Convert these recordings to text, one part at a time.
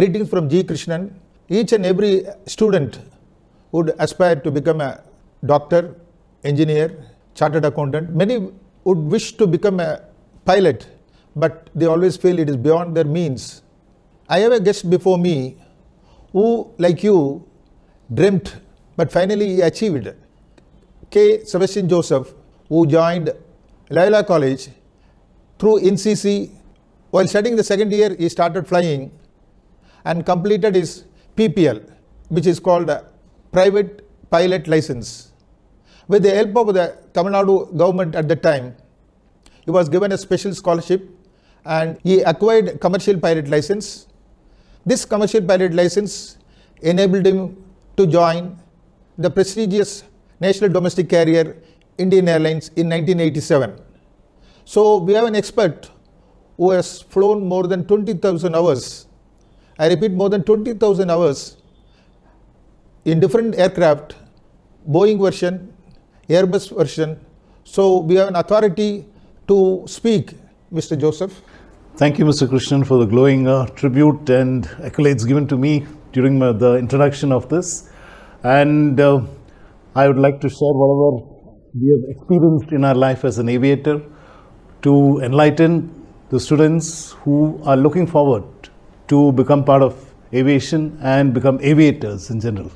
Greetings from G. Krishnan. Each and every student would aspire to become a doctor, engineer, chartered accountant. Many would wish to become a pilot, but they always feel it is beyond their means. I have a guest before me who, like you, dreamt but finally he achieved. K. Sebastian Joseph, who joined Loyola College through NCC, while studying the second year, he started flying and completed his PPL, which is called Private Pilot License. With the help of the Tamil Nadu government at the time, he was given a special scholarship and he acquired commercial pilot license. This commercial pilot license enabled him to join the prestigious national domestic carrier Indian Airlines in 1987. So we have an expert who has flown more than 20,000 hours I repeat more than 20,000 hours in different aircraft, Boeing version, Airbus version. So we have an authority to speak, Mr. Joseph. Thank you, Mr. Krishnan, for the glowing uh, tribute and accolades given to me during my, the introduction of this. And uh, I would like to share whatever we have experienced in our life as an aviator to enlighten the students who are looking forward to become part of aviation and become aviators in general.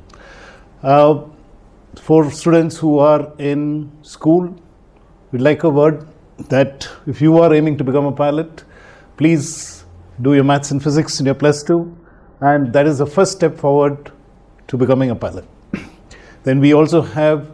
Uh, for students who are in school, we'd like a word that if you are aiming to become a pilot, please do your maths and physics in your plus two, and that is the first step forward to becoming a pilot. then we also have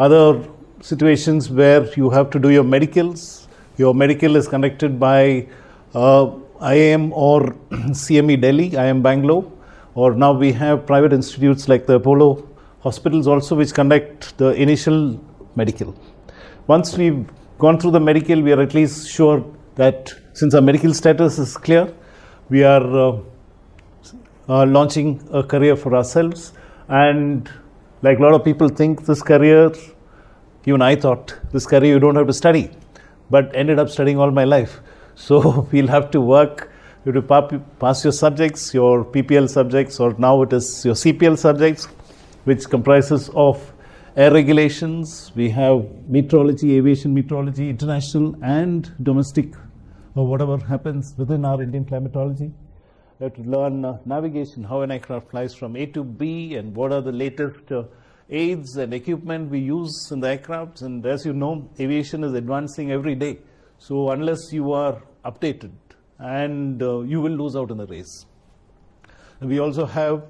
other situations where you have to do your medicals. Your medical is conducted by uh, IIM or CME Delhi, IIM Bangalore, or now we have private institutes like the Apollo hospitals also which conduct the initial medical. Once we've gone through the medical, we are at least sure that since our medical status is clear, we are uh, uh, launching a career for ourselves. And like a lot of people think this career, even I thought this career you don't have to study, but ended up studying all my life. So we'll have to work you have to pass your subjects, your PPL subjects, or now it is your CPL subjects, which comprises of air regulations. We have meteorology, aviation meteorology, international and domestic, or whatever happens within our Indian climatology. You have to learn uh, navigation, how an aircraft flies from A to B, and what are the latest uh, aids and equipment we use in the aircrafts. And as you know, aviation is advancing every day. So unless you are updated and uh, you will lose out in the race. We also have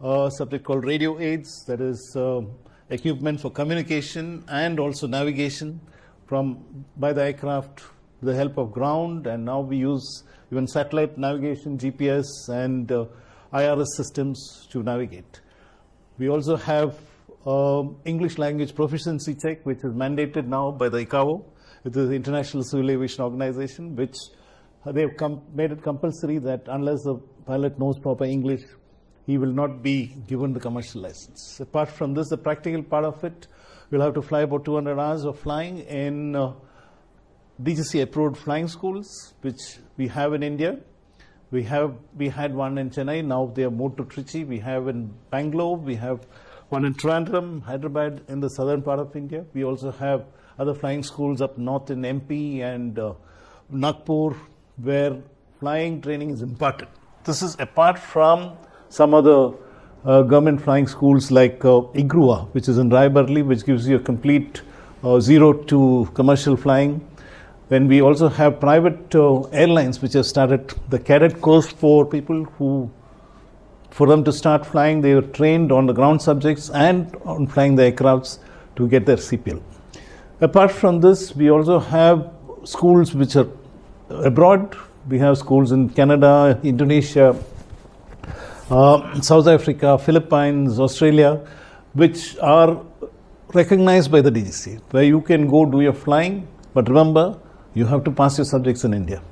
a subject called radio aids that is uh, equipment for communication and also navigation from by the aircraft with the help of ground and now we use even satellite navigation, GPS and uh, IRS systems to navigate. We also have um, English language proficiency check which is mandated now by the ICAO which is the International Civil Aviation Organization, which they've made it compulsory that unless the pilot knows proper English, he will not be given the commercial license. Apart from this, the practical part of it, you'll have to fly about 200 hours of flying in uh, DGC approved flying schools, which we have in India. We have we had one in Chennai. Now they are moved to Trichy. We have in Bangalore. We have one in Trivandrum, Hyderabad, in the southern part of India. We also have other flying schools up north in MP and uh, Nagpur, where flying training is imparted. This is apart from some other uh, government flying schools like uh, IGRUA, which is in Raibarli, which gives you a complete uh, zero to commercial flying. Then we also have private uh, airlines which have started the cadet course for people who, for them to start flying, they are trained on the ground subjects and on flying the aircrafts to get their CPL. Apart from this, we also have schools which are abroad. We have schools in Canada, Indonesia, uh, South Africa, Philippines, Australia, which are recognized by the DGC, where you can go do your flying, but remember, you have to pass your subjects in India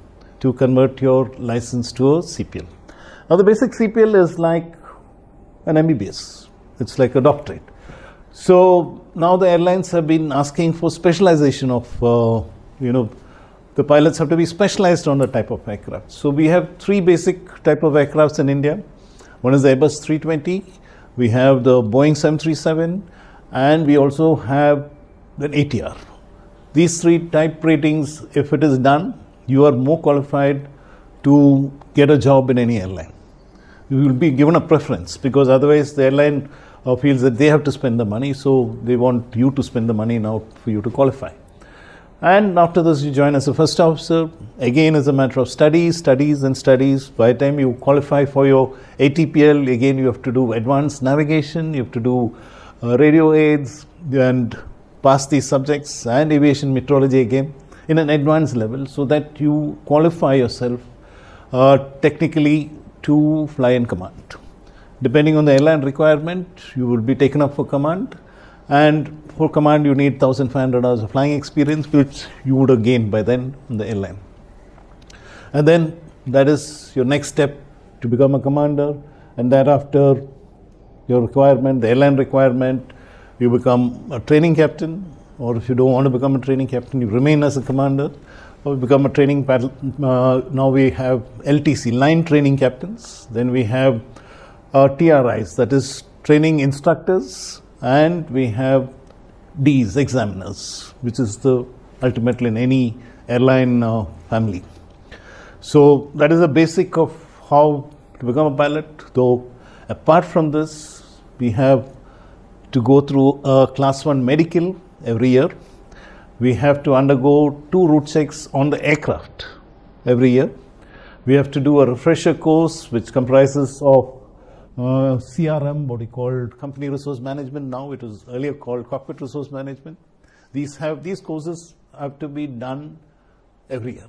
to convert your license to a CPL. Now, the basic CPL is like an MBBS, it's like a doctorate. So now the airlines have been asking for specialization of, uh, you know, the pilots have to be specialized on the type of aircraft. So we have three basic type of aircrafts in India. One is the Airbus 320, we have the Boeing 737, and we also have the ATR. These three type ratings, if it is done, you are more qualified to get a job in any airline. You will be given a preference because otherwise the airline or feels that they have to spend the money, so they want you to spend the money now for you to qualify. And after this, you join as a first officer. Again, as a matter of studies, studies, and studies. By the time you qualify for your ATPL, again, you have to do advanced navigation, you have to do uh, radio aids, and pass these subjects, and aviation meteorology again in an advanced level, so that you qualify yourself uh, technically to fly in command. Depending on the airline requirement, you will be taken up for command. And for command, you need 1,500 hours of flying experience, which you would have gained by then in the airline. And then that is your next step to become a commander. And thereafter, your requirement, the airline requirement, you become a training captain, or if you don't want to become a training captain, you remain as a commander, or become a training paddle. Uh, now we have LTC, line training captains. Then we have uh, TRIs, that is training instructors, and we have D's, examiners, which is the ultimately in any airline uh, family. So that is the basic of how to become a pilot. Though apart from this, we have to go through a class one medical every year. We have to undergo two route checks on the aircraft every year. We have to do a refresher course which comprises of uh, CRM, what we called company resource management now, it was earlier called cockpit resource management. These have these courses have to be done every year.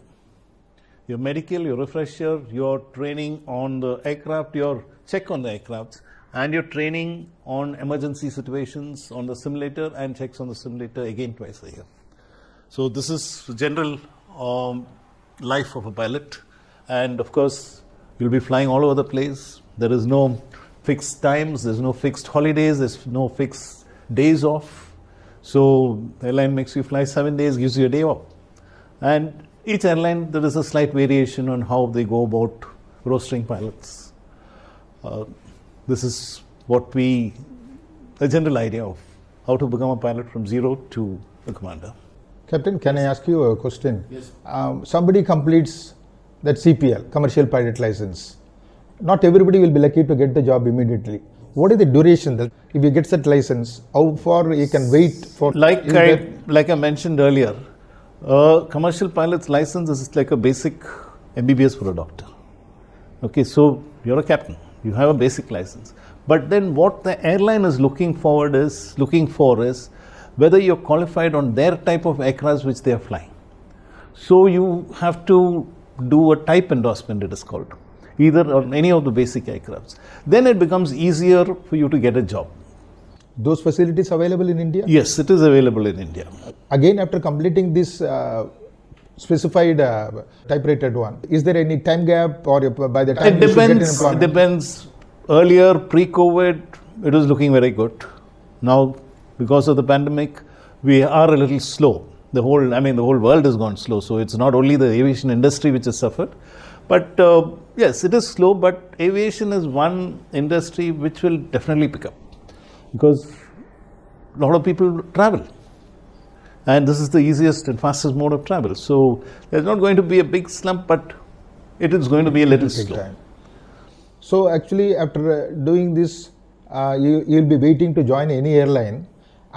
Your medical, your refresher, your training on the aircraft, your check on the aircraft, and your training on emergency situations on the simulator and checks on the simulator again twice a year. So this is general um, life of a pilot, and of course you'll be flying all over the place there is no fixed times, there's no fixed holidays, there's no fixed days off. So airline makes you fly seven days, gives you a day off. And each airline, there is a slight variation on how they go about rostering pilots. Uh, this is what we, a general idea of how to become a pilot from zero to a commander. Captain, can I ask you a question? Yes. Um, somebody completes that CPL, commercial pilot license not everybody will be lucky to get the job immediately. What is the duration? That if you get such license, how far you can wait for? Like I, like I mentioned earlier, commercial pilot's license is like a basic MBBS for a doctor. Okay, so you're a captain, you have a basic license. But then what the airline is looking forward is looking for is whether you're qualified on their type of aircraft which they are flying. So you have to do a type endorsement, it is called either on any of the basic aircrafts. Then it becomes easier for you to get a job. Those facilities available in India? Yes, it is available in India. Again, after completing this uh, specified uh, typewritten one, is there any time gap or uh, by the time it depends, It depends. Earlier, pre-COVID, it was looking very good. Now, because of the pandemic, we are a little slow. The whole, I mean, the whole world has gone slow. So it's not only the aviation industry which has suffered, but uh, yes, it is slow, but aviation is one industry which will definitely pick up because a lot of people travel. And this is the easiest and fastest mode of travel. So there's not going to be a big slump, but it is going to be a little slow. Time. So actually, after uh, doing this, uh, you, you'll be waiting to join any airline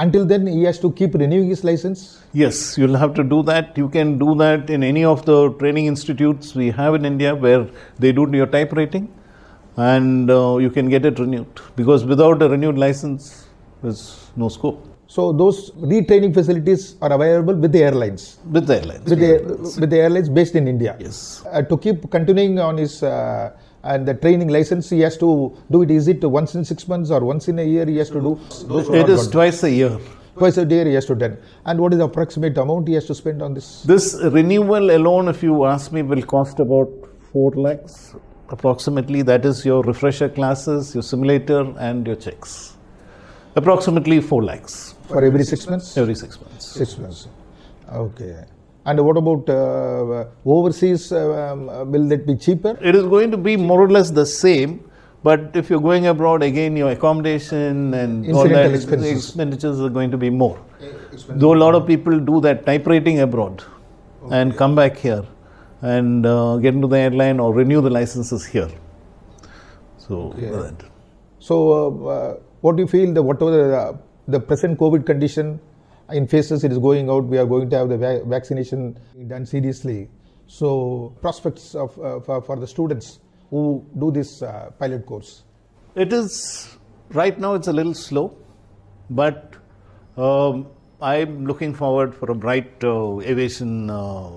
until then he has to keep renewing his license yes you'll have to do that you can do that in any of the training institutes we have in india where they do your typewriting and uh, you can get it renewed because without a renewed license there's no scope so those retraining facilities are available with the airlines. With the airlines. With the, with the airlines based in India. Yes. Uh, to keep continuing on his uh, and the training license he has to do it is it once in six months or once in a year he has to do it is twice a year twice a year he has to do and what is the approximate amount he has to spend on this this renewal alone if you ask me will cost about 4 lakhs approximately that is your refresher classes your simulator and your checks approximately 4 lakhs for every 6 months every 6 months 6 months okay and what about uh, overseas? Uh, um, will that be cheaper? It is going to be more or less the same. But if you're going abroad, again, your accommodation and Incidental all that expenses. expenditures are going to be more. Eh, Though a lot of people do that typewriting abroad okay. and come back here and uh, get into the airline or renew the licenses here. So, okay. So, uh, uh, what do you feel the whatever the, the present COVID condition in phases it is going out. We are going to have the va- vaccination done seriously. So prospects of, uh, for, for, the students who do this uh, pilot course. It is right now. It's a little slow, but um, I'm looking forward for a bright uh, aviation uh,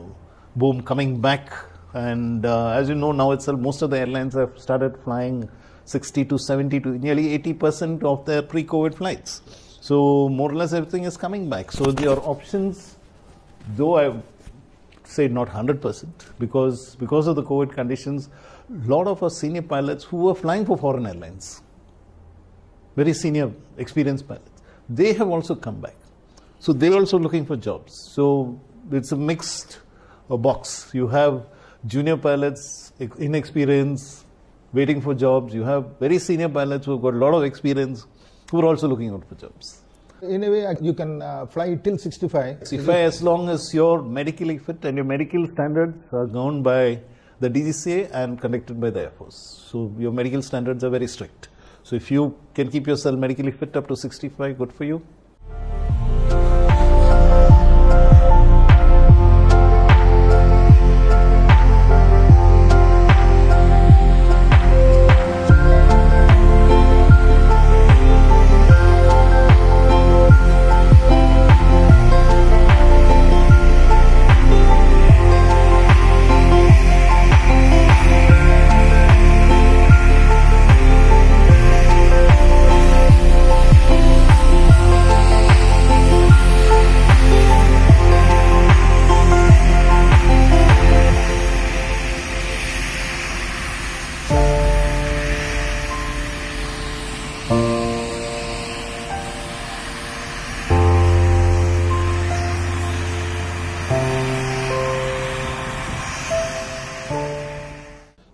boom coming back. And uh, as you know now itself, most of the airlines have started flying 60 to 70 to nearly 80 percent of their pre-COVID flights. So more or less everything is coming back. So your options, though I say not 100% because because of the COVID conditions, a lot of our senior pilots who were flying for foreign airlines, very senior experienced pilots, they have also come back. So they're also looking for jobs. So it's a mixed uh, box. You have junior pilots, inexperienced, waiting for jobs. You have very senior pilots who've got a lot of experience who are also looking out for jobs. In a way, you can uh, fly till 65. 65 as long as you're medically fit and your medical standards are governed by the DGCA and conducted by the Air Force. So your medical standards are very strict. So if you can keep yourself medically fit up to 65, good for you.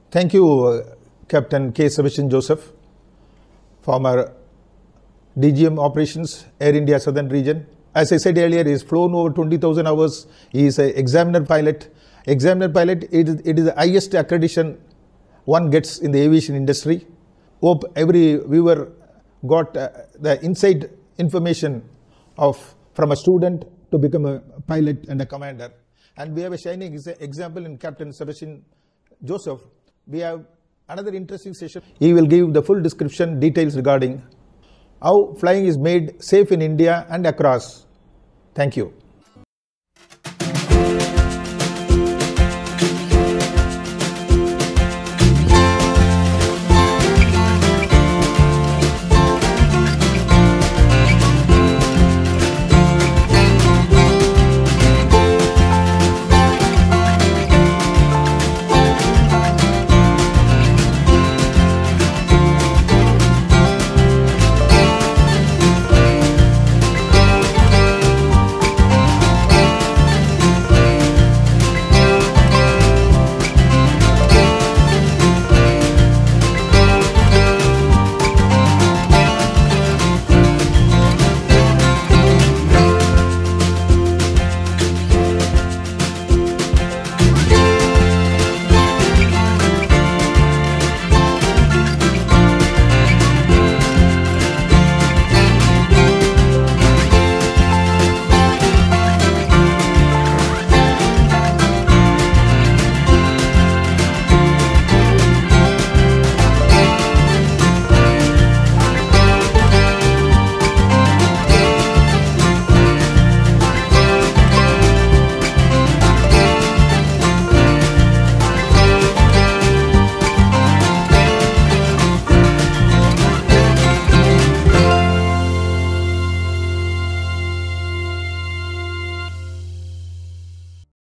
Thank you, uh, Captain K. Sebastian Joseph, former DGM Operations, Air India Southern Region. As I said earlier, he has flown over 20,000 hours. He is an examiner pilot. Examiner pilot, it is, it is the highest accreditation one gets in the aviation industry. Hope every viewer got uh, the inside information of from a student to become a pilot and a commander. And we have a shining example in Captain Sebastian Joseph, we have another interesting session. He will give the full description details regarding how flying is made safe in India and across. Thank you.